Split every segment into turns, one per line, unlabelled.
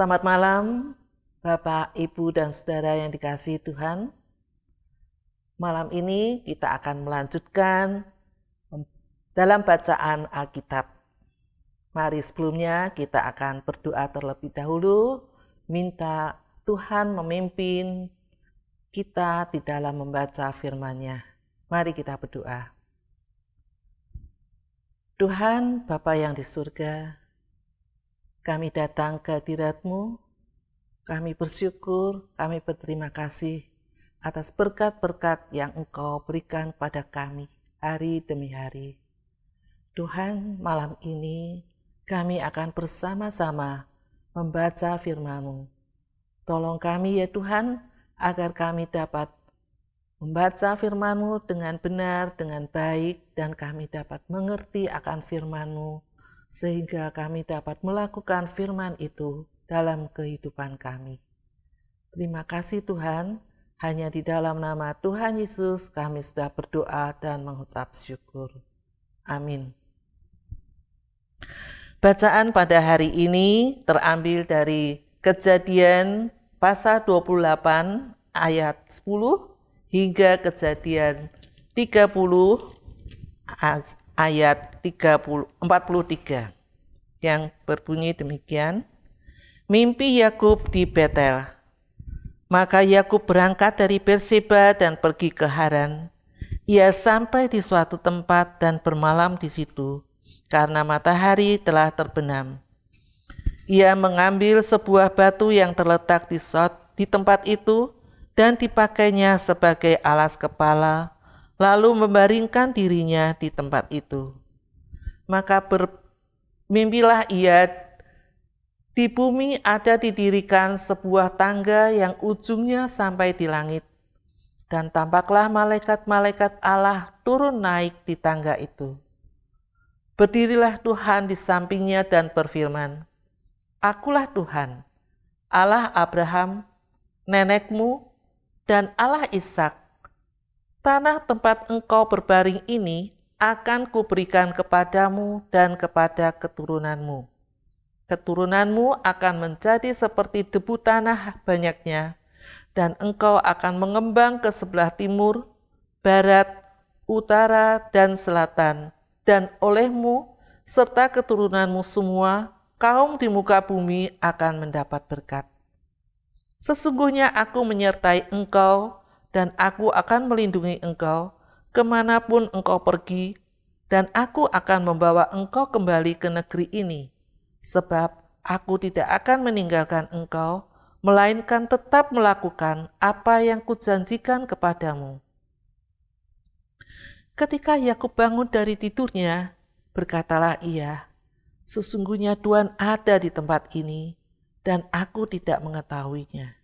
Selamat malam, Bapak, Ibu, dan saudara yang dikasih Tuhan. Malam ini kita akan melanjutkan dalam bacaan Alkitab. Mari sebelumnya kita akan berdoa terlebih dahulu, minta Tuhan memimpin kita di dalam membaca firman-Nya. Mari kita berdoa. Tuhan Bapa yang di surga, kami datang ke hadiratmu, kami bersyukur, kami berterima kasih atas berkat-berkat yang Engkau berikan pada kami hari demi hari. Tuhan, malam ini kami akan bersama-sama membaca firman-Mu. Tolong kami ya Tuhan, agar kami dapat membaca firman-Mu dengan benar, dengan baik, dan kami dapat mengerti akan firman-Mu sehingga kami dapat melakukan firman itu dalam kehidupan kami. Terima kasih Tuhan, hanya di dalam nama Tuhan Yesus kami sudah berdoa dan mengucap syukur. Amin. Bacaan pada hari ini terambil dari Kejadian pasal 28 ayat 10 hingga Kejadian 30 ayat 30, 43 yang berbunyi demikian. Mimpi Yakub di Betel. Maka Yakub berangkat dari Beersheba dan pergi ke Haran. Ia sampai di suatu tempat dan bermalam di situ karena matahari telah terbenam. Ia mengambil sebuah batu yang terletak di, di tempat itu dan dipakainya sebagai alas kepala lalu membaringkan dirinya di tempat itu. Maka bermimpilah ia di bumi ada didirikan sebuah tangga yang ujungnya sampai di langit. Dan tampaklah malaikat-malaikat Allah turun naik di tangga itu. Berdirilah Tuhan di sampingnya dan berfirman, Akulah Tuhan, Allah Abraham, nenekmu, dan Allah Ishak Tanah tempat engkau berbaring ini akan kuberikan kepadamu dan kepada keturunanmu. Keturunanmu akan menjadi seperti debu tanah banyaknya, dan engkau akan mengembang ke sebelah timur, barat, utara, dan selatan. Dan olehmu serta keturunanmu semua, kaum di muka bumi akan mendapat berkat. Sesungguhnya aku menyertai engkau dan aku akan melindungi engkau kemanapun engkau pergi, dan aku akan membawa engkau kembali ke negeri ini, sebab aku tidak akan meninggalkan engkau, melainkan tetap melakukan apa yang kujanjikan kepadamu. Ketika Yakub bangun dari tidurnya, berkatalah ia, "Sesungguhnya Tuhan ada di tempat ini, dan aku tidak mengetahuinya."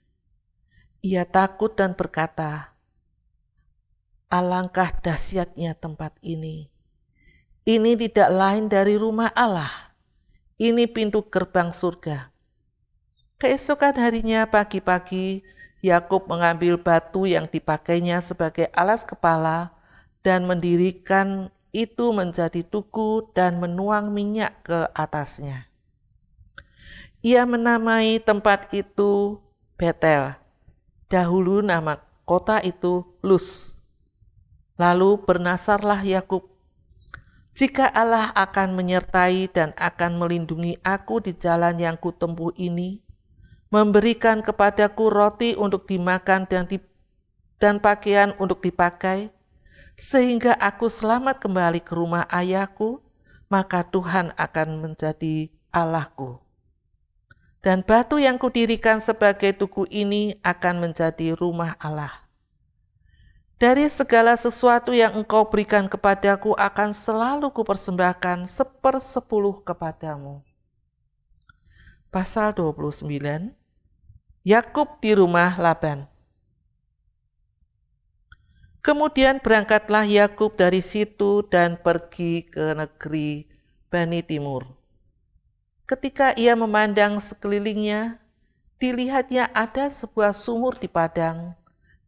Ia takut dan berkata, Alangkah dahsyatnya tempat ini. Ini tidak lain dari rumah Allah. Ini pintu gerbang surga. Keesokan harinya pagi-pagi, Yakub mengambil batu yang dipakainya sebagai alas kepala dan mendirikan itu menjadi tugu dan menuang minyak ke atasnya. Ia menamai tempat itu Betel, Dahulu nama kota itu Luz. Lalu bernasarlah Yakub. Jika Allah akan menyertai dan akan melindungi aku di jalan yang kutempuh ini, memberikan kepadaku roti untuk dimakan dan di, dan pakaian untuk dipakai, sehingga aku selamat kembali ke rumah ayahku, maka Tuhan akan menjadi Allahku dan batu yang kudirikan sebagai tugu ini akan menjadi rumah Allah. Dari segala sesuatu yang engkau berikan kepadaku akan selalu kupersembahkan sepersepuluh kepadamu. Pasal 29 Yakub di rumah Laban Kemudian berangkatlah Yakub dari situ dan pergi ke negeri Bani Timur Ketika ia memandang sekelilingnya, dilihatnya ada sebuah sumur di padang,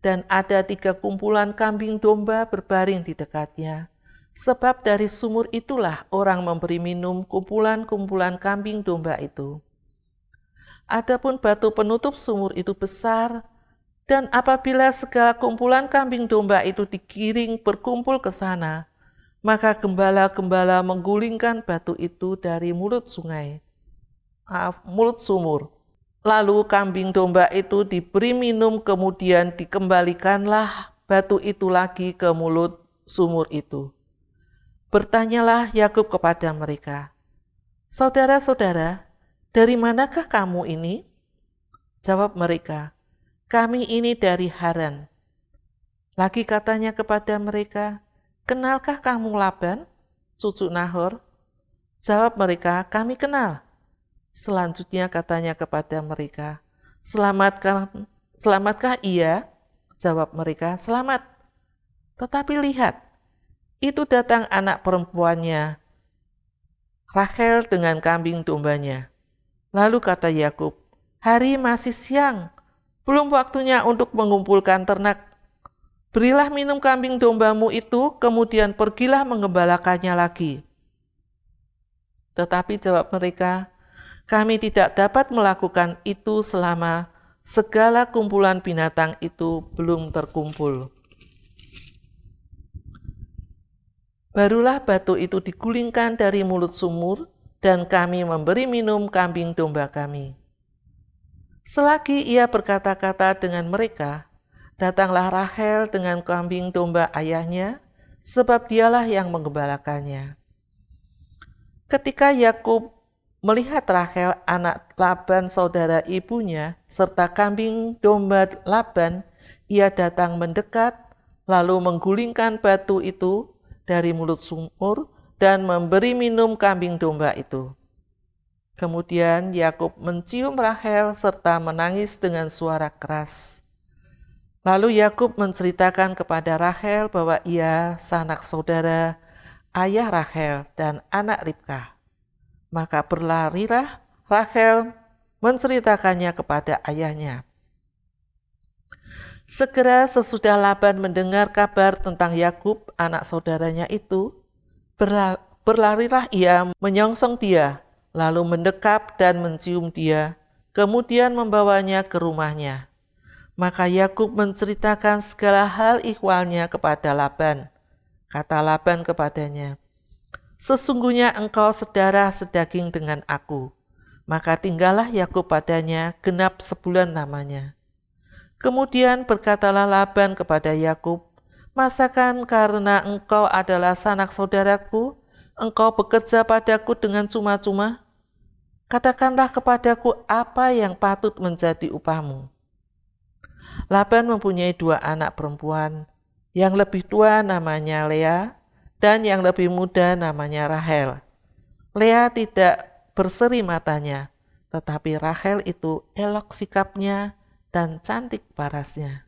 dan ada tiga kumpulan kambing domba berbaring di dekatnya. Sebab dari sumur itulah orang memberi minum kumpulan-kumpulan kambing domba itu. Adapun batu penutup sumur itu besar, dan apabila segala kumpulan kambing domba itu digiring berkumpul ke sana, maka gembala-gembala menggulingkan batu itu dari mulut sungai maaf, mulut sumur. Lalu kambing domba itu diberi minum kemudian dikembalikanlah batu itu lagi ke mulut sumur itu. Bertanyalah Yakub kepada mereka, Saudara-saudara, dari manakah kamu ini? Jawab mereka, kami ini dari Haran. Lagi katanya kepada mereka, kenalkah kamu Laban, cucu Nahor? Jawab mereka, kami kenal. Selanjutnya katanya kepada mereka, Selamatkan, Selamatkah ia? Jawab mereka, Selamat. Tetapi lihat, itu datang anak perempuannya, Rachel dengan kambing dombanya. Lalu kata Yakub, "Hari masih siang, belum waktunya untuk mengumpulkan ternak. Berilah minum kambing dombamu itu, kemudian pergilah mengembalakannya lagi." Tetapi jawab mereka, kami tidak dapat melakukan itu selama segala kumpulan binatang itu belum terkumpul. Barulah batu itu digulingkan dari mulut sumur, dan kami memberi minum kambing domba kami. Selagi ia berkata-kata dengan mereka, datanglah Rahel dengan kambing domba ayahnya, sebab dialah yang menggembalakannya. Ketika Yakub Melihat Rahel anak Laban saudara ibunya serta kambing domba Laban, ia datang mendekat lalu menggulingkan batu itu dari mulut sumur dan memberi minum kambing domba itu. Kemudian Yakub mencium Rahel serta menangis dengan suara keras. Lalu Yakub menceritakan kepada Rahel bahwa ia sanak saudara, ayah Rahel dan anak Ribkah. Maka berlarilah Rahel menceritakannya kepada ayahnya. Segera sesudah Laban mendengar kabar tentang Yakub, anak saudaranya itu, berlarilah ia menyongsong dia, lalu mendekap dan mencium dia, kemudian membawanya ke rumahnya. Maka Yakub menceritakan segala hal ikhwalnya kepada Laban. Kata Laban kepadanya, Sesungguhnya engkau sedara sedaging dengan aku. Maka tinggallah Yakub padanya genap sebulan namanya. Kemudian berkatalah Laban kepada Yakub, Masakan karena engkau adalah sanak saudaraku, engkau bekerja padaku dengan cuma-cuma? Katakanlah kepadaku apa yang patut menjadi upahmu. Laban mempunyai dua anak perempuan, yang lebih tua namanya Leah dan yang lebih muda namanya Rahel. Lea tidak berseri matanya, tetapi Rahel itu elok sikapnya dan cantik parasnya.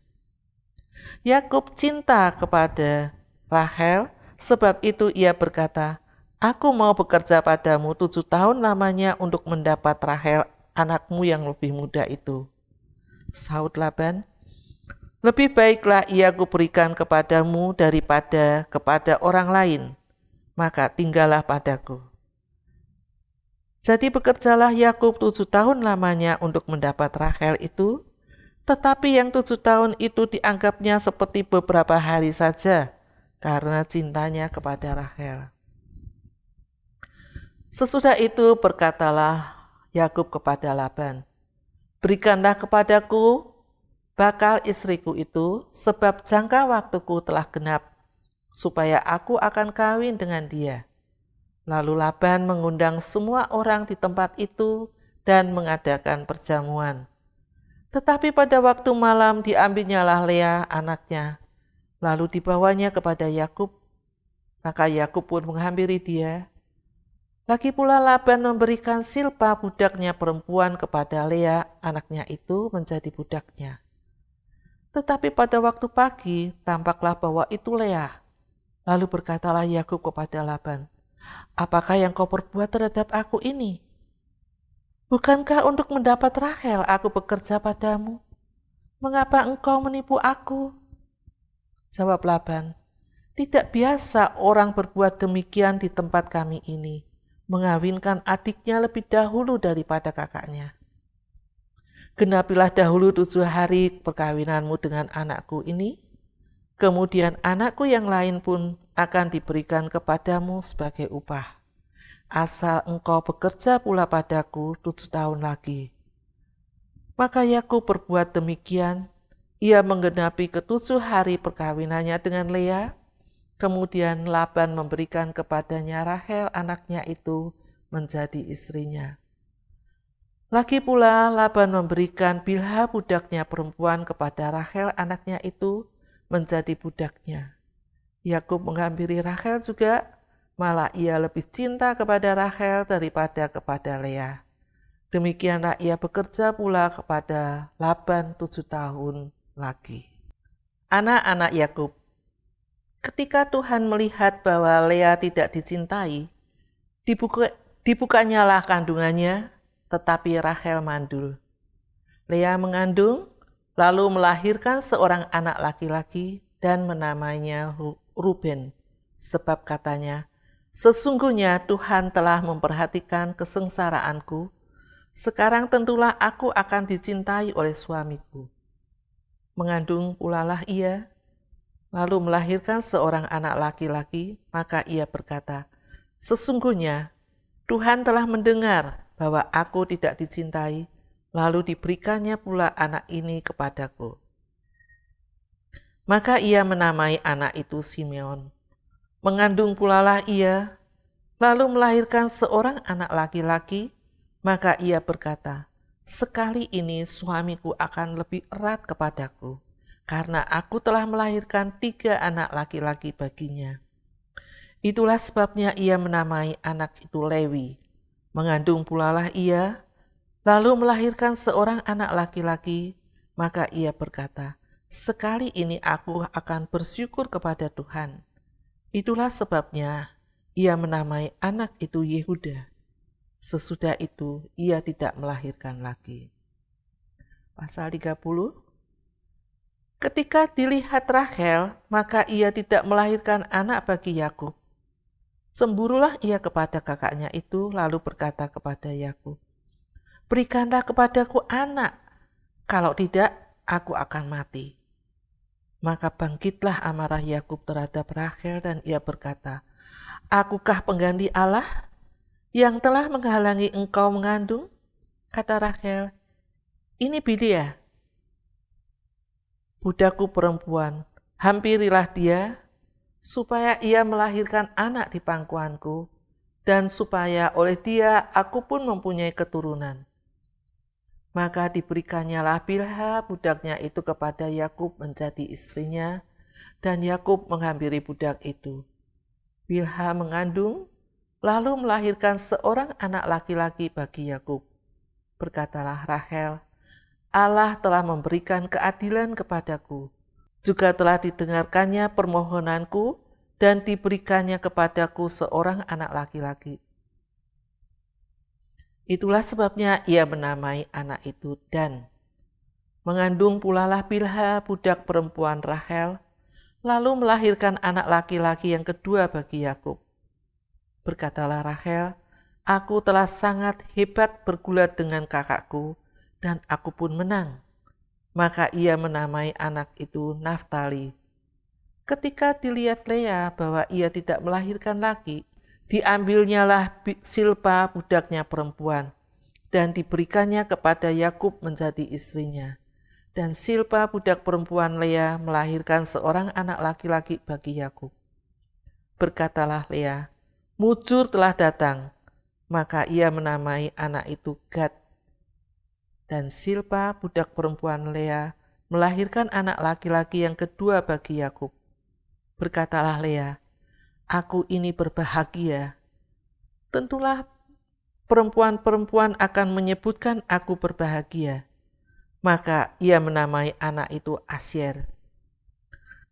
Yakub cinta kepada Rahel, sebab itu ia berkata, Aku mau bekerja padamu tujuh tahun lamanya untuk mendapat Rahel anakmu yang lebih muda itu. Saud Laban lebih baiklah ia kuberikan kepadamu daripada kepada orang lain, maka tinggallah padaku. Jadi bekerjalah Yakub tujuh tahun lamanya untuk mendapat Rahel itu, tetapi yang tujuh tahun itu dianggapnya seperti beberapa hari saja karena cintanya kepada Rahel. Sesudah itu berkatalah Yakub kepada Laban, "Berikanlah kepadaku bakal istriku itu sebab jangka waktuku telah genap, supaya aku akan kawin dengan dia. Lalu Laban mengundang semua orang di tempat itu dan mengadakan perjamuan. Tetapi pada waktu malam diambilnya lah Lea anaknya, lalu dibawanya kepada Yakub. Maka Yakub pun menghampiri dia. Lagi pula Laban memberikan Silpa budaknya perempuan kepada Lea anaknya itu menjadi budaknya. Tetapi pada waktu pagi tampaklah bahwa itu Leah. Lalu berkatalah Yakub kepada Laban, "Apakah yang kau perbuat terhadap aku ini? Bukankah untuk mendapat Rahel aku bekerja padamu? Mengapa engkau menipu aku?" Jawab Laban, "Tidak biasa orang berbuat demikian di tempat kami ini, mengawinkan adiknya lebih dahulu daripada kakaknya." Genapilah dahulu tujuh hari perkawinanmu dengan anakku ini, kemudian anakku yang lain pun akan diberikan kepadamu sebagai upah. Asal engkau bekerja pula padaku tujuh tahun lagi. Maka Yaku berbuat demikian, ia menggenapi ketujuh hari perkawinannya dengan Lea, kemudian Laban memberikan kepadanya Rahel anaknya itu menjadi istrinya. Lagi pula Laban memberikan Bilha budaknya perempuan kepada Rahel anaknya itu menjadi budaknya. Yakub menghampiri Rahel juga, malah ia lebih cinta kepada Rahel daripada kepada Leah. Demikianlah ia bekerja pula kepada Laban tujuh tahun lagi. Anak-anak Yakub, ketika Tuhan melihat bahwa Leah tidak dicintai, dibuka, dibukanyalah kandungannya, tetapi Rahel mandul. Lea mengandung, lalu melahirkan seorang anak laki-laki dan menamainya Ruben, sebab katanya, Sesungguhnya Tuhan telah memperhatikan kesengsaraanku, sekarang tentulah aku akan dicintai oleh suamiku. Mengandung pulalah ia, lalu melahirkan seorang anak laki-laki, maka ia berkata, Sesungguhnya Tuhan telah mendengar bahwa aku tidak dicintai, lalu diberikannya pula anak ini kepadaku. Maka ia menamai anak itu Simeon. Mengandung pula pulalah ia, lalu melahirkan seorang anak laki-laki, maka ia berkata, sekali ini suamiku akan lebih erat kepadaku, karena aku telah melahirkan tiga anak laki-laki baginya. Itulah sebabnya ia menamai anak itu Lewi, Mengandung pulalah ia, lalu melahirkan seorang anak laki-laki, maka ia berkata, sekali ini aku akan bersyukur kepada Tuhan. Itulah sebabnya ia menamai anak itu Yehuda. Sesudah itu ia tidak melahirkan lagi. Pasal 30 Ketika dilihat Rahel, maka ia tidak melahirkan anak bagi Yakub. Semburulah ia kepada kakaknya itu, lalu berkata kepada Yakub, "Berikanlah kepadaku anak, kalau tidak aku akan mati." Maka bangkitlah amarah Yakub terhadap Rahel, dan ia berkata, "Akukah pengganti Allah yang telah menghalangi engkau mengandung?" Kata Rahel, "Ini Bilia, ya, budakku perempuan, hampirilah dia, supaya ia melahirkan anak di pangkuanku, dan supaya oleh dia aku pun mempunyai keturunan. Maka diberikannyalah Bilha budaknya itu kepada Yakub menjadi istrinya, dan Yakub menghampiri budak itu. Bilha mengandung, lalu melahirkan seorang anak laki-laki bagi Yakub. Berkatalah Rahel, Allah telah memberikan keadilan kepadaku juga telah didengarkannya permohonanku dan diberikannya kepadaku seorang anak laki-laki. Itulah sebabnya ia menamai anak itu Dan. Mengandung pulalah Bilha, budak perempuan Rahel, lalu melahirkan anak laki-laki yang kedua bagi Yakub. Berkatalah Rahel, aku telah sangat hebat bergulat dengan kakakku, dan aku pun menang. Maka ia menamai anak itu Naftali. Ketika dilihat Lea bahwa ia tidak melahirkan laki, diambilnyalah Silpa budaknya perempuan dan diberikannya kepada Yakub menjadi istrinya. Dan Silpa budak perempuan Lea melahirkan seorang anak laki-laki bagi Yakub. Berkatalah Lea, "Mujur telah datang." Maka ia menamai anak itu Gad dan Silpa, budak perempuan Lea, melahirkan anak laki-laki yang kedua bagi Yakub. Berkatalah Lea, "Aku ini berbahagia. Tentulah perempuan-perempuan akan menyebutkan aku berbahagia." Maka ia menamai anak itu Asyer.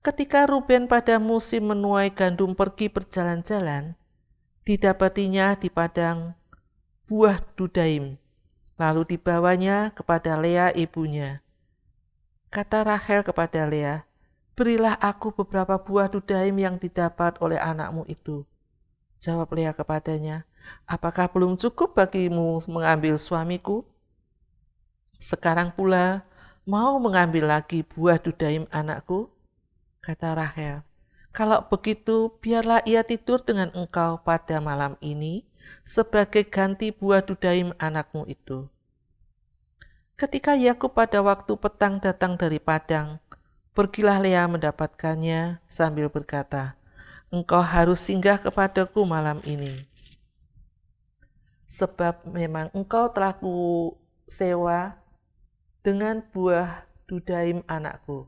Ketika Ruben pada musim menuai gandum pergi berjalan-jalan, didapatinya di padang buah Dudaim Lalu dibawanya kepada Lea ibunya. Kata Rahel kepada Lea, Berilah aku beberapa buah dudaim yang didapat oleh anakmu itu. Jawab Lea kepadanya, Apakah belum cukup bagimu mengambil suamiku? Sekarang pula mau mengambil lagi buah dudaim anakku? Kata Rahel, kalau begitu biarlah ia tidur dengan engkau pada malam ini sebagai ganti buah dudaim anakmu itu. Ketika Yakub pada waktu petang datang dari padang, pergilah Leah mendapatkannya sambil berkata, "Engkau harus singgah kepadaku malam ini." Sebab memang engkau telah ku sewa dengan buah dudaim anakku.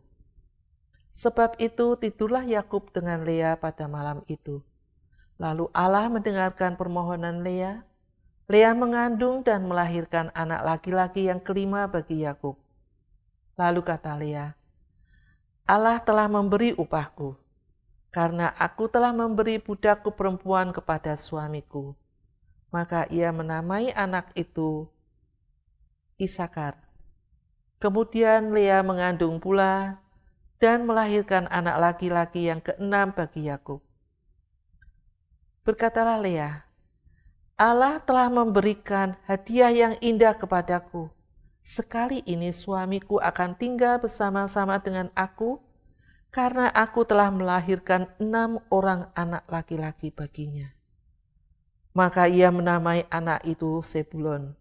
Sebab itu tidurlah Yakub dengan Leah pada malam itu, Lalu Allah mendengarkan permohonan Lea. Lea mengandung dan melahirkan anak laki-laki yang kelima bagi Yakub. Lalu kata Lea, Allah telah memberi upahku, karena aku telah memberi budakku perempuan kepada suamiku. Maka ia menamai anak itu Isakar. Kemudian Lea mengandung pula dan melahirkan anak laki-laki yang keenam bagi Yakub. Berkatalah Lea, Allah telah memberikan hadiah yang indah kepadaku. Sekali ini suamiku akan tinggal bersama-sama dengan aku karena aku telah melahirkan enam orang anak laki-laki baginya. Maka ia menamai anak itu Sebulon.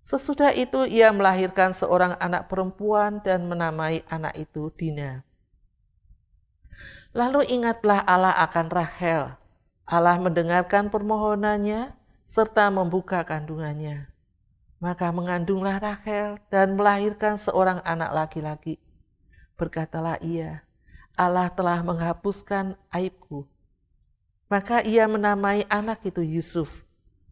Sesudah itu ia melahirkan seorang anak perempuan dan menamai anak itu Dina. Lalu ingatlah Allah akan Rahel, Allah mendengarkan permohonannya serta membuka kandungannya. Maka mengandunglah Rahel dan melahirkan seorang anak laki-laki. Berkatalah ia, Allah telah menghapuskan aibku. Maka ia menamai anak itu Yusuf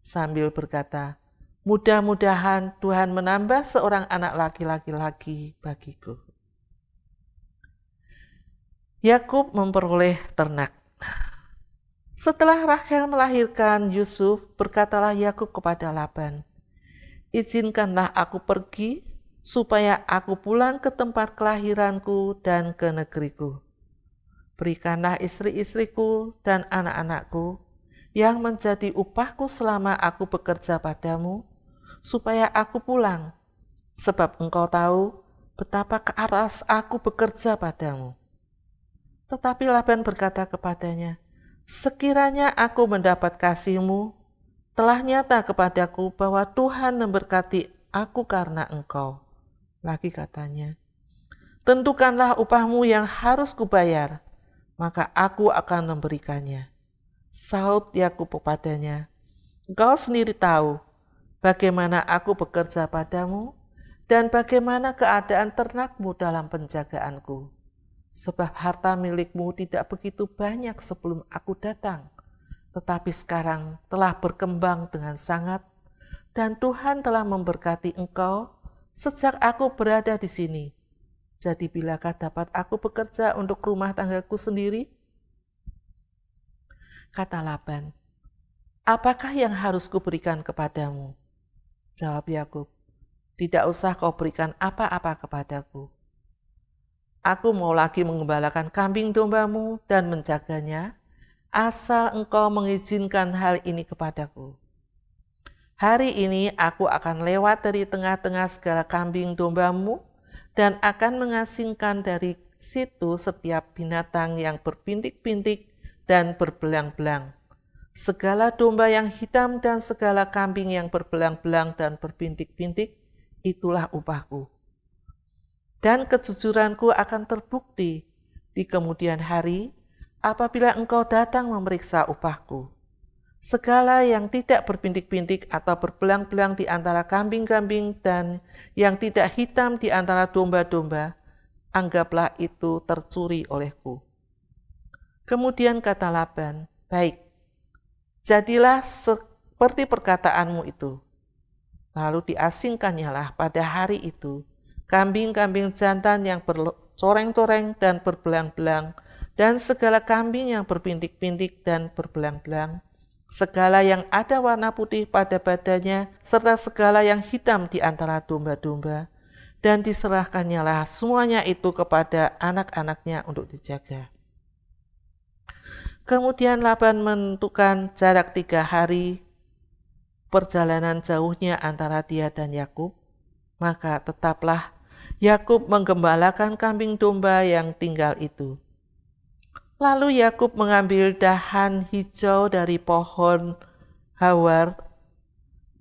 sambil berkata, Mudah-mudahan Tuhan menambah seorang anak laki-laki lagi bagiku. Yakub memperoleh ternak. Setelah Rahel melahirkan Yusuf, berkatalah Yakub kepada Laban, "Izinkanlah aku pergi supaya aku pulang ke tempat kelahiranku dan ke negeriku. Berikanlah istri-istriku dan anak-anakku yang menjadi upahku selama aku bekerja padamu, supaya aku pulang, sebab engkau tahu betapa keras aku bekerja padamu." Tetapi Laban berkata kepadanya, Sekiranya aku mendapat kasihmu, telah nyata kepadaku bahwa Tuhan memberkati aku karena engkau. Lagi katanya, tentukanlah upahmu yang harus kubayar, maka aku akan memberikannya. Saud Yakub kepadanya, engkau sendiri tahu bagaimana aku bekerja padamu dan bagaimana keadaan ternakmu dalam penjagaanku. Sebab harta milikmu tidak begitu banyak sebelum aku datang, tetapi sekarang telah berkembang dengan sangat, dan Tuhan telah memberkati engkau sejak aku berada di sini. Jadi bilakah dapat aku bekerja untuk rumah tanggaku sendiri? Kata Laban, apakah yang harus kuberikan kepadamu? Jawab Yakub, tidak usah kau berikan apa-apa kepadaku. Aku mau lagi mengembalakan kambing dombamu dan menjaganya, asal engkau mengizinkan hal ini kepadaku. Hari ini aku akan lewat dari tengah-tengah segala kambing dombamu dan akan mengasingkan dari situ setiap binatang yang berbintik-bintik dan berbelang-belang. Segala domba yang hitam dan segala kambing yang berbelang-belang dan berbintik-bintik, itulah upahku dan kejujuranku akan terbukti di kemudian hari apabila engkau datang memeriksa upahku. Segala yang tidak berbintik-bintik atau berbelang-belang di antara kambing-kambing dan yang tidak hitam di antara domba-domba, anggaplah itu tercuri olehku. Kemudian kata Laban, baik, jadilah seperti perkataanmu itu. Lalu diasingkannya lah pada hari itu kambing-kambing jantan yang bercoreng-coreng dan berbelang-belang, dan segala kambing yang berpindik-pindik dan berbelang-belang, segala yang ada warna putih pada badannya, serta segala yang hitam di antara domba-domba, dan diserahkannya lah semuanya itu kepada anak-anaknya untuk dijaga. Kemudian Laban menentukan jarak tiga hari perjalanan jauhnya antara dia dan Yakub, maka tetaplah Yakub menggembalakan kambing domba yang tinggal itu. Lalu Yakub mengambil dahan hijau dari pohon hawar,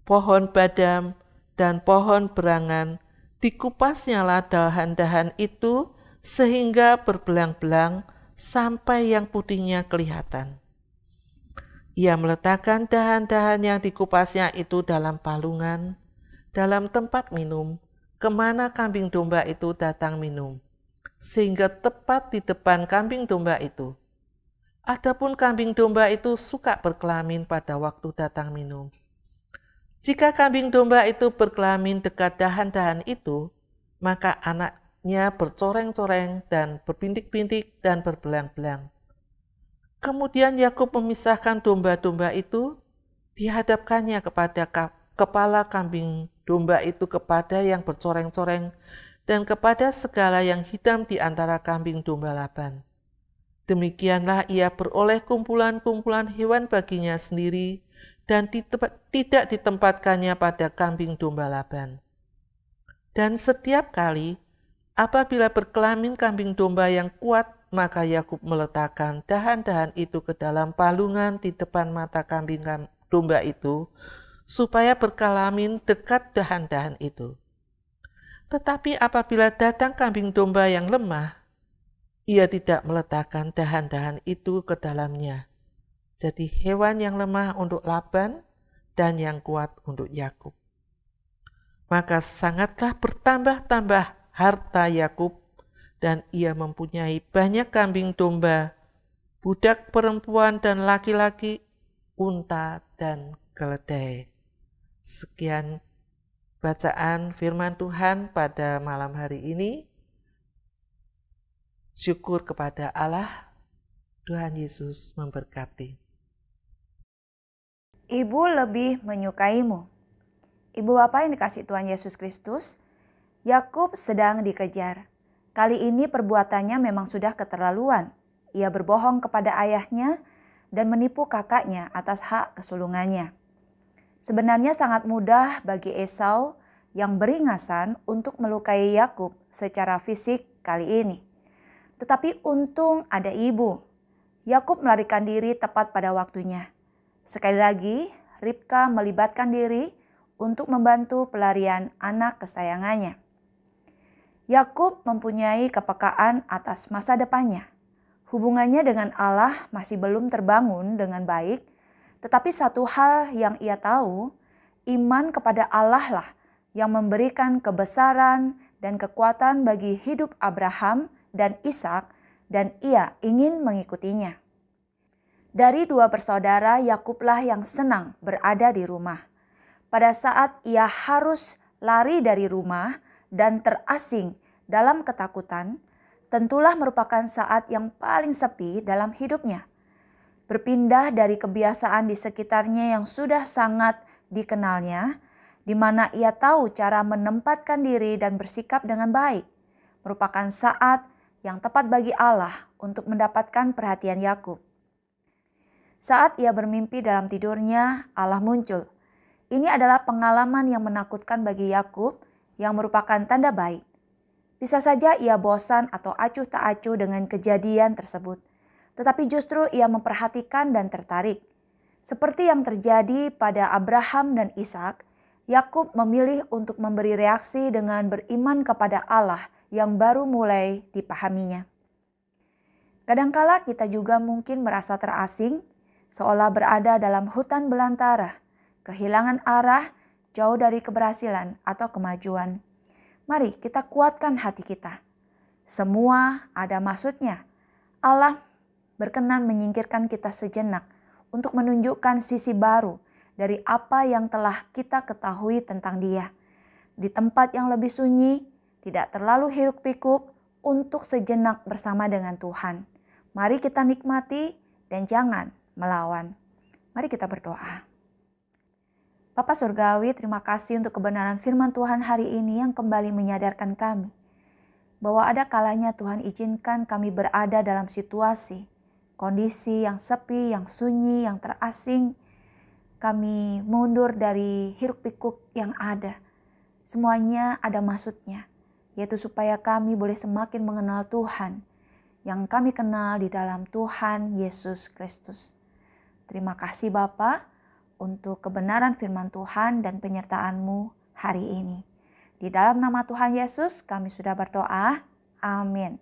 pohon badam, dan pohon berangan. Dikupasnyalah dahan-dahan itu sehingga berbelang-belang sampai yang putihnya kelihatan. Ia meletakkan dahan-dahan yang dikupasnya itu dalam palungan, dalam tempat minum, kemana kambing domba itu datang minum, sehingga tepat di depan kambing domba itu. Adapun kambing domba itu suka berkelamin pada waktu datang minum. Jika kambing domba itu berkelamin dekat dahan-dahan itu, maka anaknya bercoreng-coreng dan berbintik-bintik dan berbelang-belang. Kemudian Yakub memisahkan domba-domba itu, dihadapkannya kepada kepala kambing domba itu kepada yang bercoreng-coreng dan kepada segala yang hitam di antara kambing domba Laban. Demikianlah ia beroleh kumpulan-kumpulan hewan baginya sendiri dan tidak ditempatkannya pada kambing domba Laban. Dan setiap kali apabila berkelamin kambing domba yang kuat, maka Yakub meletakkan dahan-dahan itu ke dalam palungan di depan mata kambing domba itu supaya berkelamin dekat dahan-dahan itu. Tetapi apabila datang kambing domba yang lemah, ia tidak meletakkan dahan-dahan itu ke dalamnya. Jadi hewan yang lemah untuk Laban dan yang kuat untuk Yakub. Maka sangatlah bertambah-tambah harta Yakub dan ia mempunyai banyak kambing domba, budak perempuan dan laki-laki, unta dan keledai. Sekian bacaan firman Tuhan pada malam hari ini. Syukur kepada Allah, Tuhan Yesus memberkati.
Ibu lebih menyukaimu. Ibu bapak yang dikasih Tuhan Yesus Kristus, Yakub sedang dikejar. Kali ini perbuatannya memang sudah keterlaluan. Ia berbohong kepada ayahnya dan menipu kakaknya atas hak kesulungannya. Sebenarnya sangat mudah bagi Esau yang beringasan untuk melukai Yakub secara fisik kali ini. Tetapi untung ada ibu. Yakub melarikan diri tepat pada waktunya. Sekali lagi, Ribka melibatkan diri untuk membantu pelarian anak kesayangannya. Yakub mempunyai kepekaan atas masa depannya. Hubungannya dengan Allah masih belum terbangun dengan baik tetapi satu hal yang ia tahu, iman kepada Allah lah yang memberikan kebesaran dan kekuatan bagi hidup Abraham dan Ishak dan ia ingin mengikutinya. Dari dua bersaudara, Yakublah yang senang berada di rumah. Pada saat ia harus lari dari rumah dan terasing dalam ketakutan, tentulah merupakan saat yang paling sepi dalam hidupnya berpindah dari kebiasaan di sekitarnya yang sudah sangat dikenalnya, di mana ia tahu cara menempatkan diri dan bersikap dengan baik, merupakan saat yang tepat bagi Allah untuk mendapatkan perhatian Yakub. Saat ia bermimpi dalam tidurnya, Allah muncul. Ini adalah pengalaman yang menakutkan bagi Yakub, yang merupakan tanda baik. Bisa saja ia bosan atau acuh tak acuh dengan kejadian tersebut tetapi justru ia memperhatikan dan tertarik. Seperti yang terjadi pada Abraham dan Ishak, Yakub memilih untuk memberi reaksi dengan beriman kepada Allah yang baru mulai dipahaminya. Kadangkala kita juga mungkin merasa terasing, seolah berada dalam hutan belantara, kehilangan arah, jauh dari keberhasilan atau kemajuan. Mari kita kuatkan hati kita. Semua ada maksudnya. Allah berkenan menyingkirkan kita sejenak untuk menunjukkan sisi baru dari apa yang telah kita ketahui tentang Dia. Di tempat yang lebih sunyi, tidak terlalu hiruk-pikuk untuk sejenak bersama dengan Tuhan. Mari kita nikmati dan jangan melawan. Mari kita berdoa. Bapak Surgawi, terima kasih untuk kebenaran firman Tuhan hari ini yang kembali menyadarkan kami bahwa ada kalanya Tuhan izinkan kami berada dalam situasi kondisi yang sepi, yang sunyi, yang terasing. Kami mundur dari hiruk-pikuk yang ada. Semuanya ada maksudnya, yaitu supaya kami boleh semakin mengenal Tuhan yang kami kenal di dalam Tuhan Yesus Kristus. Terima kasih Bapa untuk kebenaran firman Tuhan dan penyertaanmu hari ini. Di dalam nama Tuhan Yesus kami sudah berdoa. Amin.